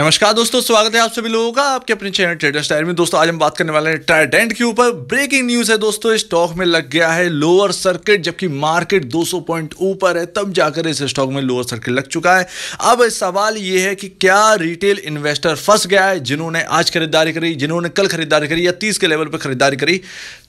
नमस्कार दोस्तों स्वागत है आप सभी लोगों का आपके अपने चैनल ट्रेडर स्टाइल में दोस्तों आज हम बात करने वाले हैं ट्राइडेंट के ऊपर ब्रेकिंग न्यूज है दोस्तों स्टॉक में लग गया है लोअर सर्किट जबकि मार्केट 200 पॉइंट ऊपर है तब जाकर इस स्टॉक में लोअर सर्किट लग चुका है अब सवाल ये है कि क्या रिटेल इन्वेस्टर फंस गया है जिन्होंने आज खरीदारी करी जिन्होंने कल खरीदारी करी या तीस के लेवल पर खरीदारी करी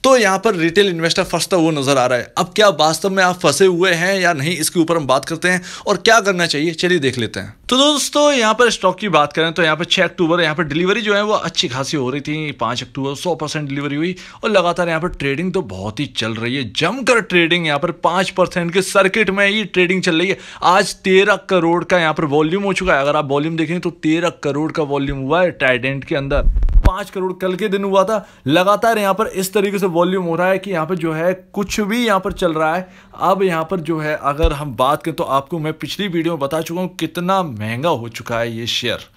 तो यहाँ पर रिटेल इन्वेस्टर फंसता हुआ नजर आ रहा है अब क्या वास्तव में आप फंसे हुए हैं या नहीं इसके ऊपर हम बात करते हैं और क्या करना चाहिए चलिए देख लेते हैं तो दोस्तों यहाँ पर स्टॉक की बात करें तो यहाँ पर छः अक्टूबर यहाँ पर डिलीवरी जो है वो अच्छी खासी हो रही थी पाँच अक्टूबर सौ परसेंट डिलीवरी हुई और लगातार यहाँ पर ट्रेडिंग तो बहुत ही चल रही है जमकर ट्रेडिंग यहाँ पर पाँच परसेंट के सर्किट में ही ट्रेडिंग चल रही है आज तेरह करोड़ का यहाँ पर वॉल्यूम हो चुका है अगर आप वॉल्यूम देखें तो तेरह करोड़ का वॉल्यूम हुआ है ट्राइडेंट के अंदर पाँच करोड़ कल के दिन हुआ था लगातार यहां पर इस तरीके से वॉल्यूम हो रहा है कि यहां पर जो है कुछ भी यहां पर चल रहा है अब यहां पर जो है अगर हम बात करें तो आपको मैं पिछली वीडियो में बता चुका हूं कितना महंगा हो चुका है ये शेयर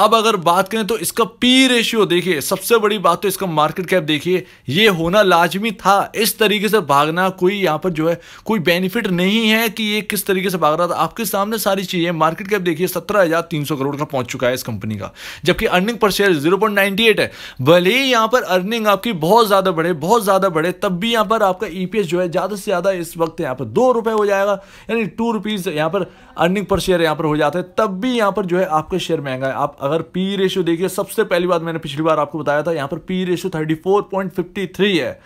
अब अगर बात करें तो इसका पी रेशियो देखिए सबसे बड़ी बात तो इसका मार्केट कैप देखिए ये होना लाजमी था इस तरीके से भागना कोई यहाँ पर जो है कोई बेनिफिट नहीं है कि ये किस तरीके से भाग रहा था आपके सामने सारी चीज़ें मार्केट कैप देखिए सत्रह हज़ार तीन सौ करोड़ का पहुंच चुका है इस कंपनी का जबकि earning per share zero point eight है भले ही यहाँ पर अर्निंग आपकी बहुत ज़्यादा बढ़े बहुत ज़्यादा बढ़े तब भी यहाँ पर आपका ई e जो है ज़्यादा से ज़्यादा इस वक्त यहाँ पर दो रुपये हो जाएगा यानी टू रुपीज़ यहाँ पर अर्निंग पर शेयर यहाँ पर हो जाता है तब भी यहाँ पर जो है आपका शेयर महंगा है आप अगर पी रेशियो देखिए सबसे पहली बात मैंने पिछली बार आपको बताया था यहाँ पर P ratio thirty four point fifty three है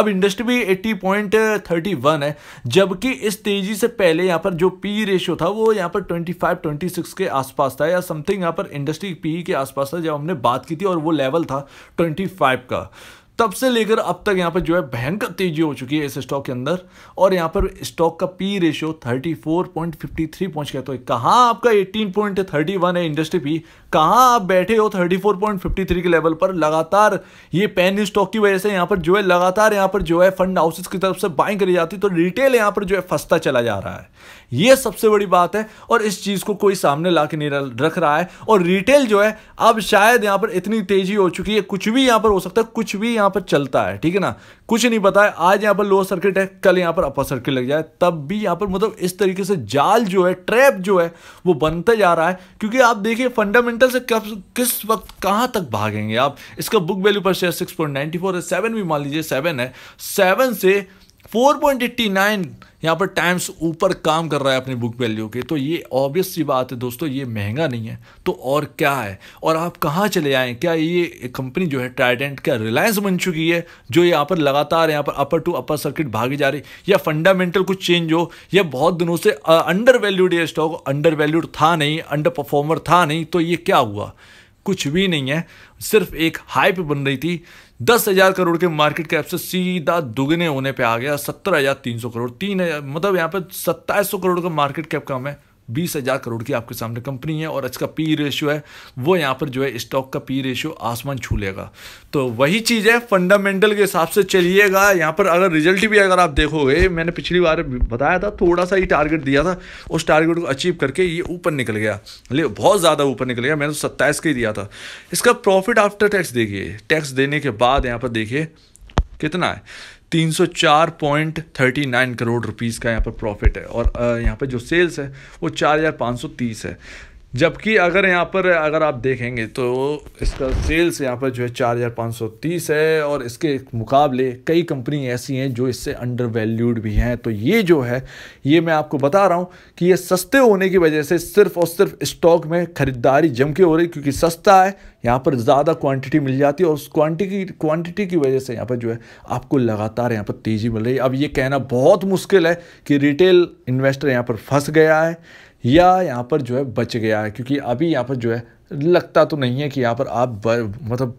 अब इंडस्ट्री भी एट्टी पॉइंट थर्टी वन है जबकि इस तेजी से पहले यहाँ पर जो पी रेशियो था वो यहाँ पर ट्वेंटी फाइव ट्वेंटी सिक्स के आसपास था या समथिंग यहाँ पर इंडस्ट्री पी के आसपास था जब हमने बात की थी और वो लेवल था ट्वेंटी फाइव का तब से लेकर अब तक यहाँ पर जो है भयंकर तेजी हो चुकी है इस स्टॉक के अंदर और यहाँ पर स्टॉक का पी रेशियो 34.53 पहुंच गया तो कहाँ आपका 18.31 है इंडस्ट्री पी कहाँ आप बैठे हो 34.53 के लेवल पर लगातार ये पेन स्टॉक की वजह से यहाँ पर जो है लगातार यहाँ पर जो है फंड हाउसेस की तरफ से बाइंग करी जाती तो रिटेल यहाँ पर जो है फंसता चला जा रहा है ये सबसे बड़ी बात है और इस चीज़ को कोई सामने ला के नहीं रख रहा है और रिटेल जो है अब शायद यहां पर इतनी तेजी हो चुकी है कुछ भी यहां पर हो सकता है कुछ भी यहां पर चलता है ठीक है ना कुछ नहीं पता है आज यहां पर लोअर सर्किट है कल यहां पर अपर सर्किट लग जाए तब भी यहां पर मतलब इस तरीके से जाल जो है ट्रैप जो है वो बनता जा रहा है क्योंकि आप देखिए फंडामेंटल से कब किस वक्त कहां तक भागेंगे आप इसका बुक वैल्यू पर share six point ninety four है सेवन भी मान लीजिए सेवन है सेवन से फोर पॉइंट एट्टी नाइन यहाँ पर टाइम्स ऊपर काम कर रहा है अपनी बुक वैल्यू के तो ये ऑब्वियस सी बात है दोस्तों ये महंगा नहीं है तो और क्या है और आप कहाँ चले आएँ क्या ये कंपनी जो है ट्राइडेंट क्या रिलायंस बन चुकी है जो यहाँ पर लगातार यहाँ पर अपर टू अपर सर्किट भागी जा रही या फंडामेंटल कुछ चेंज हो या बहुत दिनों से अंडर वैल्यूड ये स्टॉक अंडर वैल्यूड था नहीं अंडर परफॉर्मर था नहीं तो ये क्या हुआ कुछ भी नहीं है सिर्फ एक हाइप बन रही थी दस हज़ार करोड़ के मार्केट कैप से सीधा दुगने होने पे आ गया सत्तर हज़ार तीन सौ करोड़ तीन हज़ार मतलब यहाँ पे सत्ताईस सौ करोड़ का मार्केट कैप कम है बीस हज़ार करोड़ की आपके सामने कंपनी है और इसका पी रेशियो है वो यहाँ पर जो है स्टॉक का पी रेशियो आसमान छू लेगा तो वही चीज़ है फंडामेंटल के हिसाब से चलिएगा यहाँ पर अगर रिजल्ट भी अगर आप देखोगे मैंने पिछली बार बताया था थोड़ा सा ही टारगेट दिया था उस टारगेट को अचीव करके ये ऊपर निकल गया ले बहुत ज़्यादा ऊपर निकल गया मैंने तो सत्ताईस का ही दिया था इसका प्रॉफिट आफ्टर टैक्स देखिए टैक्स देने के बाद यहाँ पर देखिए कितना है 304.39 करोड़ रुपीस का यहाँ पर प्रॉफिट है और यहाँ पर जो सेल्स है वो 4530 है जबकि अगर यहाँ पर अगर आप देखेंगे तो इसका सेल्स यहाँ पर जो है चार हज़ार पाँच सौ तीस है और इसके मुकाबले कई कंपनी ऐसी हैं जो इससे अंडर वैल्यूड भी हैं तो ये जो है ये मैं आपको बता रहा हूँ कि ये सस्ते होने की वजह से सिर्फ और सिर्फ स्टॉक में ख़रीदारी जम के हो रही क्योंकि सस्ता है यहाँ पर ज़्यादा क्वान्टिटी मिल जाती है और उस क्वांटिटी क्वान्टिटी की वजह से यहाँ पर जो है आपको लगातार यहाँ पर तेज़ी मिल रही है अब ये कहना बहुत मुश्किल है कि रिटेल इन्वेस्टर यहाँ पर फंस गया है या यहाँ पर जो है बच गया है क्योंकि अभी यहाँ पर जो है लगता तो नहीं है कि यहाँ पर आप मतलब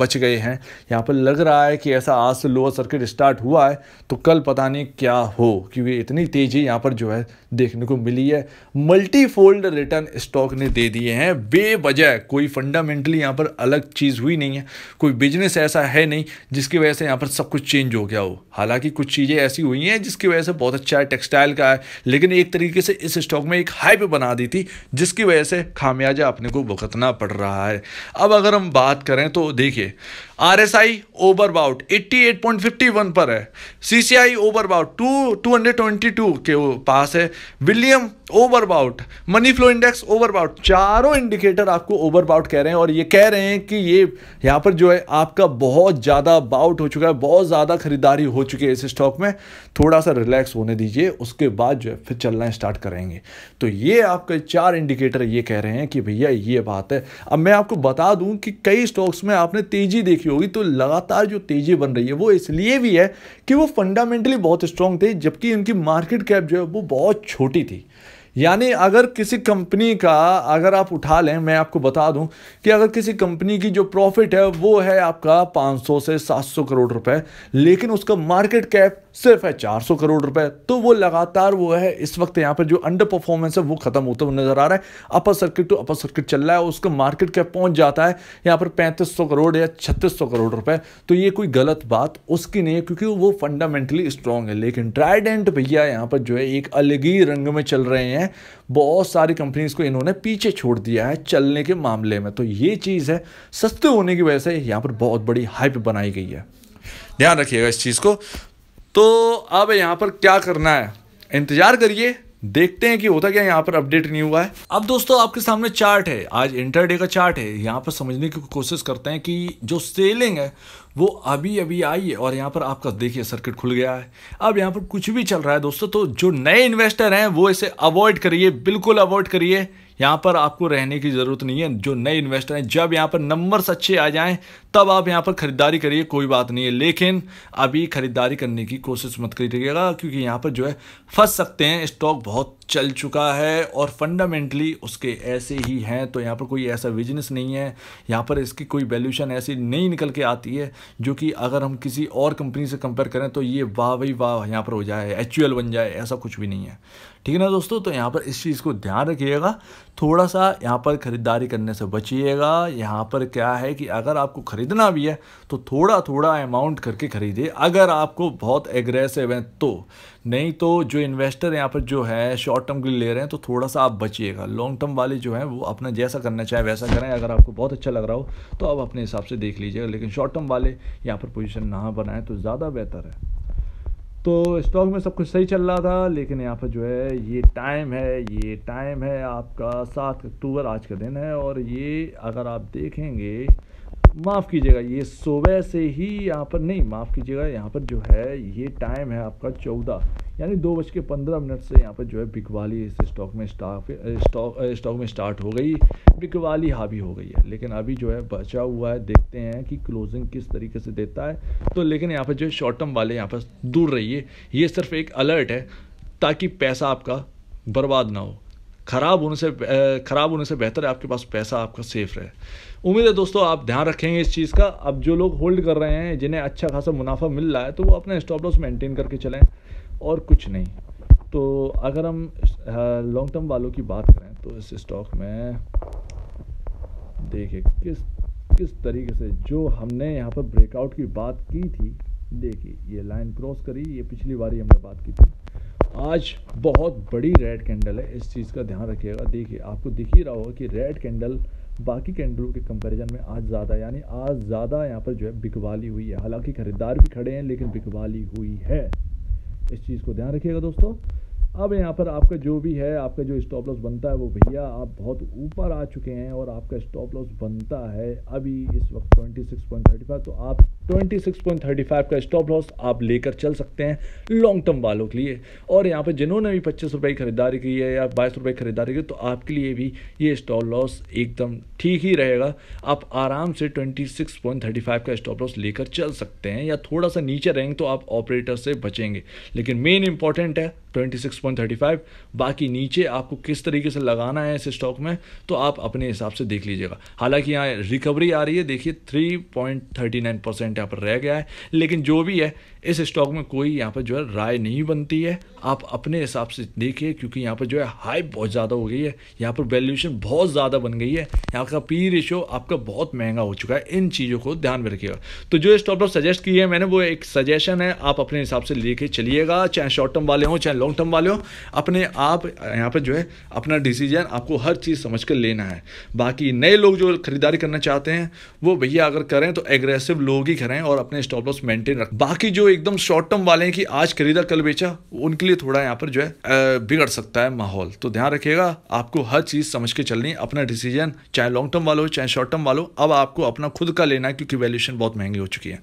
बच गए हैं यहाँ पर लग रहा है कि ऐसा आज से लोअर सर्किट स्टार्ट हुआ है तो कल पता नहीं क्या हो क्योंकि इतनी तेज़ी यहाँ पर जो है देखने को मिली है मल्टीफोल्ड रिटर्न स्टॉक ने दे दिए हैं बेवजह कोई फंडामेंटली यहाँ पर अलग चीज़ हुई नहीं है कोई बिजनेस ऐसा है नहीं जिसकी वजह से यहाँ पर सब कुछ चेंज हो गया हो हालांकि कुछ चीज़ें ऐसी हुई हैं जिसकी वजह से बहुत अच्छा है टेक्सटाइल का है लेकिन एक तरीके से इस स्टॉक में एक हाइप बना दी थी जिसकी वजह से खामियाजा अपने को खतना पड़ रहा है अब अगर हम बात करें तो देखिए R S I overbought eighty eight point fifty one पर है C C I overbought two two hundred twenty two के पास है William overbought money flow index overbought चारों इंडिकेटर आपको ओवरबाउट कह रहे हैं और ये कह रहे हैं कि ये यहाँ पर जो है आपका बहुत ज़्यादा बाउट हो चुका है बहुत ज़्यादा खरीदारी हो चुकी है इस स्टॉक में थोड़ा सा रिलैक्स होने दीजिए उसके बाद जो है फिर चलना स्टार्ट करेंगे तो ये आपके चार इंडिकेटर ये कह रहे हैं कि भैया ये बात है अब मैं आपको बता दूँ कि कई स्टॉक्स में आपने तेज़ी देखी की होगी तो लगातार जो तेज़ी बन रही है वो इसलिए भी है कि वो फंडामेंटली बहुत स्ट्रांग थे जबकि इनकी मार्केट कैप जो है वो बहुत छोटी थी यानी अगर किसी कंपनी का अगर आप उठा लें मैं आपको बता दूं कि अगर किसी कंपनी की जो प्रॉफिट है वो है आपका 500 से 700 करोड़ रुपए लेकिन उसका मार्केट कैप सिर्फ है 400 करोड़ रुपए तो वो लगातार वो है इस वक्त यहाँ पर जो अंडर परफॉर्मेंस है वो खत्म होता हुआ नजर आ रहा है upper circuit to upper circuit चल रहा है उसका मार्केट कैप पहुंच जाता है यहाँ पर 3500 करोड़ या 3600 करोड़ रुपए तो ये कोई गलत बात उसकी नहीं है क्योंकि वो फंडामेंटली स्ट्रांग है लेकिन ट्राइडेंट भैया यहाँ पर जो है एक अलग ही रंग में चल रहे हैं बहुत सारी कंपनीज को इन्होंने पीछे छोड़ दिया है चलने के मामले में तो ये चीज़ है सस्ते होने की वजह से यहाँ पर बहुत बड़ी हाइप बनाई गई है ध्यान रखिएगा इस चीज़ को तो अब यहाँ पर क्या करना है इंतज़ार करिए देखते हैं कि होता क्या यहाँ पर अपडेट नहीं हुआ है अब दोस्तों आपके सामने चार्ट है आज इंटरडे का चार्ट है यहाँ पर समझने की कोशिश करते हैं कि जो सेलिंग है वो अभी अभी आई है और यहाँ पर आपका देखिए सर्किट खुल गया है अब यहाँ पर कुछ भी चल रहा है दोस्तों तो जो नए इन्वेस्टर हैं वो इसे अवॉइड करिए बिल्कुल अवॉइड करिए यहाँ पर आपको रहने की ज़रूरत नहीं है जो नए इन्वेस्टर हैं जब यहाँ पर नंबर्स अच्छे आ जाएँ तब आप यहाँ पर ख़रीदारी करिए कोई बात नहीं है लेकिन अभी ख़रीदारी करने की कोशिश मत करिएगा क्योंकि यहाँ पर जो है फंस सकते हैं स्टॉक बहुत चल चुका है और फंडामेंटली उसके ऐसे ही हैं तो यहाँ पर कोई ऐसा बिजनेस नहीं है यहाँ पर इसकी कोई वैल्यूशन ऐसी नहीं निकल के आती है जो कि अगर हम किसी और कंपनी से कंपेयर करें तो ये वाह भाई वाह यहाँ पर हो जाए एच बन जाए ऐसा कुछ भी नहीं है ठीक है ना दोस्तों तो यहाँ पर इस चीज़ को ध्यान रखिएगा थोड़ा सा यहाँ पर ख़रीदारी करने से बचिएगा यहाँ पर क्या है कि अगर आपको ख़रीदना भी है तो थोड़ा थोड़ा अमाउंट करके ख़रीदिए अगर आपको बहुत एग्रेसिव हैं तो नहीं तो जो इन्वेस्टर यहाँ पर जो है शॉर्ट टर्म के लिए ले रहे हैं तो थोड़ा सा आप बचिएगा लॉन्ग टर्म वाले जो हैं वो अपना जैसा करना चाहे वैसा करें अगर आपको बहुत अच्छा लग रहा हो तो आप अपने हिसाब से देख लीजिएगा लेकिन शॉर्ट टर्म वाले यहाँ पर पोजिशन ना बनाएँ तो ज़्यादा बेहतर है तो स्टॉक में सब कुछ सही चल रहा था लेकिन यहाँ पर जो है ये टाइम है ये टाइम है आपका सात अक्टूबर आज का दिन है और ये अगर आप देखेंगे माफ़ कीजिएगा ये सुबह से ही यहाँ पर नहीं माफ़ कीजिएगा यहाँ पर जो है ये टाइम है आपका चौदह यानी दो बज के पंद्रह मिनट से यहाँ पर जो है बिकवाली इस स्टॉक में स्टॉक स्टॉक में स्टार्ट हो गई बिकवाली हावी हो गई है लेकिन अभी जो है बचा हुआ है देखते हैं कि क्लोजिंग किस तरीके से देता है तो लेकिन यहाँ पर जो है शॉर्ट टर्म वाले यहाँ पर दूर रहिए ये सिर्फ एक अलर्ट है ताकि पैसा आपका बर्बाद ना हो ख़राब होने से ख़राब होने से बेहतर है आपके पास पैसा आपका सेफ रहे उम्मीद है दोस्तों आप ध्यान रखेंगे इस चीज़ का अब जो लोग होल्ड कर रहे हैं जिन्हें अच्छा खासा मुनाफा मिल रहा है तो वो अपने स्टॉप लॉस मेंटेन करके चलें और कुछ नहीं तो अगर हम लॉन्ग टर्म वालों की बात करें तो इस स्टॉक में देखिए किस किस तरीके से जो हमने यहाँ पर ब्रेकआउट की बात की थी देखिए ये लाइन क्रॉस करी ये पिछली बारी हमने बात की थी आज बहुत बड़ी रेड कैंडल है इस चीज़ का ध्यान रखिएगा देखिए आपको दिख ही रहा होगा कि रेड कैंडल बाकी कैंडलों के कंपैरिजन में आज ज़्यादा यानी आज ज़्यादा यहाँ पर जो है बिकवाली हुई है हालांकि खरीदार भी खड़े हैं लेकिन बिकवाली हुई है इस चीज़ को ध्यान रखिएगा दोस्तों अब यहाँ पर आपका जो भी है आपका जो स्टॉप लॉस बनता है वो भैया आप बहुत ऊपर आ चुके हैं और आपका स्टॉप लॉस बनता है अभी इस वक्त 26.35 तो आप 26.35 का स्टॉप लॉस आप लेकर चल सकते हैं लॉन्ग टर्म वालों के लिए और यहाँ पर जिन्होंने भी पच्चीस रुपये की खरीदारी की है या बाईस रुपये की खरीदारी की तो आपके लिए भी ये स्टॉप लॉस एकदम ठीक ही रहेगा आप आराम से ट्वेंटी का स्टॉप लॉस लेकर चल सकते हैं या थोड़ा सा नीचे रहेंगे तो आप ऑपरेटर से बचेंगे लेकिन मेन इंपॉर्टेंट है ट्वेंटी 135 बाकी नीचे आपको किस तरीके से लगाना है इस स्टॉक में तो आप अपने हिसाब से देख लीजिएगा हालांकि यहाँ रिकवरी आ रही है देखिए 3.39 परसेंट यहाँ पर रह गया है लेकिन जो भी है इस स्टॉक में कोई यहाँ पर जो है राय नहीं बनती है आप अपने हिसाब से देखिए क्योंकि यहाँ पर जो है हाई बहुत ज़्यादा हो गई है यहाँ पर वैल्यूशन बहुत ज़्यादा बन गई है यहाँ का पी रेशो आपका बहुत महंगा हो चुका है इन चीज़ों को ध्यान में रखिएगा तो जो स्टॉक लॉस सजेस्ट किए हैं मैंने वो एक सजेशन है आप अपने हिसाब से लेके चलिएगा चाहे शॉर्ट टर्म वाले हों चाहे लॉन्ग टर्म वाले वाले हो अपने आप यहाँ पर जो है अपना डिसीजन आपको हर चीज़ समझ कर लेना है बाकी नए लोग जो खरीदारी करना चाहते हैं वो भैया अगर करें तो एग्रेसिव लोग ही करें और अपने स्टॉप लॉस मेंटेन रखें बाकी जो एकदम शॉर्ट टर्म वाले हैं कि आज खरीदा कल बेचा उनके लिए थोड़ा यहाँ पर जो है बिगड़ सकता है माहौल तो ध्यान रखिएगा आपको हर चीज़ समझ के चलनी अपना डिसीजन चाहे लॉन्ग टर्म वालों चाहे शॉर्ट टर्म वालों अब आपको अपना खुद का लेना है क्योंकि वैल्यूशन बहुत महंगी हो चुकी है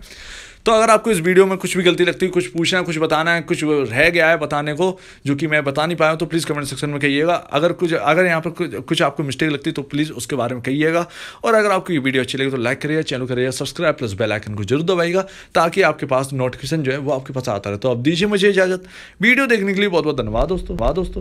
तो अगर आपको इस वीडियो में कुछ भी गलती लगती है कुछ पूछना है कुछ बताना है कुछ रह गया है बताने को जो कि मैं बता नहीं पाया हूँ तो प्लीज़ कमेंट सेक्शन में कहिएगा अगर कुछ अगर यहाँ पर कुछ, आपको मिस्टेक लगती है तो प्लीज़ उसके बारे में कहिएगा और अगर आपको ये वीडियो अच्छी लगी तो लाइक करिएगा चैनल करिएगा सब्सक्राइब प्लस बेलाइकन को जरूर दबाएगा ताकि आपके पास नोटिफिकेशन जो है वो आपके पास आता रहे तो अब दीजिए मुझे इजाज़त वीडियो देखने के लिए बहुत बहुत धन्यवाद दोस्तों वाह दोस्तों